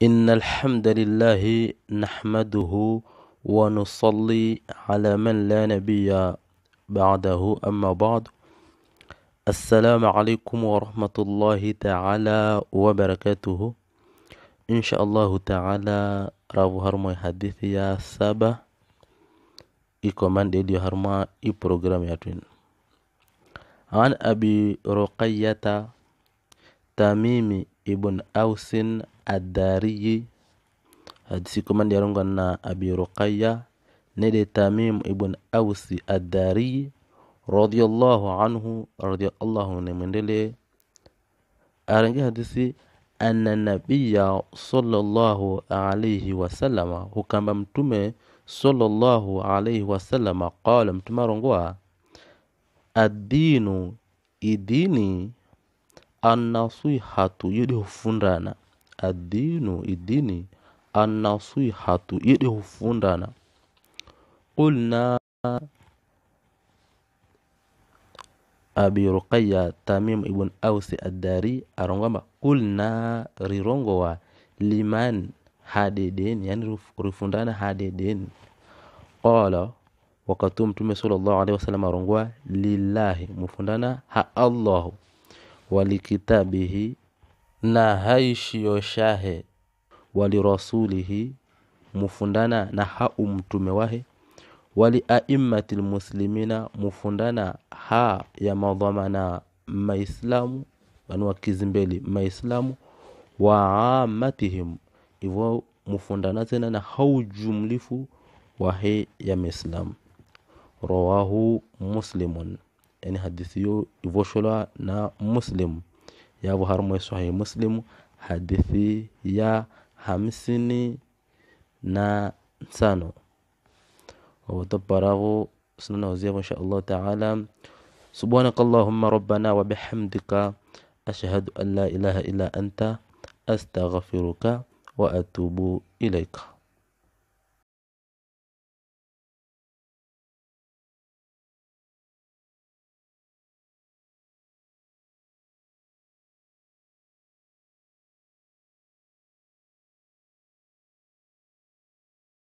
إن الحمد لله نحمده ونصلي على من لا نبي بعده أما بعد السلام عليكم ورحمة الله تعالى وبركاته إن شاء الله تعالى رابو هرمو حديث يا سابا إكمان ديدي هرما إي بروغرام عن أبي رقية تميم ابن أوس addariyi hadisi komandi yarongwa na abi ruqaya nede tamim ibn ausi addariyi radiyallahu anhu radiyallahu ne mwendele arange hadisi ana nabiya sallallahu alaihi wasalama hukamba mtume sallallahu alaihi wasalama qala mtume arongoa addinu idini annasihatu yudi hufundana adinu idini annasihatu ide hufundana qulna abi ruqaya tamim ibn ausi addari arongamba qulna rirongowa liman hadedeni yani rifundana hadedeni qala wakatu mtume sallallahu alaihi wasallam arongwa lillahi mufundana ha allahu walikitabihi na haishiyo shahe walirasulihi mufundana na ha umtume wahe waliaimmati lmuslimina mufundana ha ya madhamana maislamu anua kizimbeli maislamu wa amatihim ivo mufundana tena na ha ujumlifu wahe ya maislamu rawahu muslimun yani hadithi yo ivosholwa na muslimu yaba harimo sahihi muslimu hadithi ya hamsini na tano ودبره سنن وزيب إن شاء الله تعالى سبحانك اللهم ربنا وبحمدك أشهد أن لا إله إلا أنت أستغفرك وأتوب إليك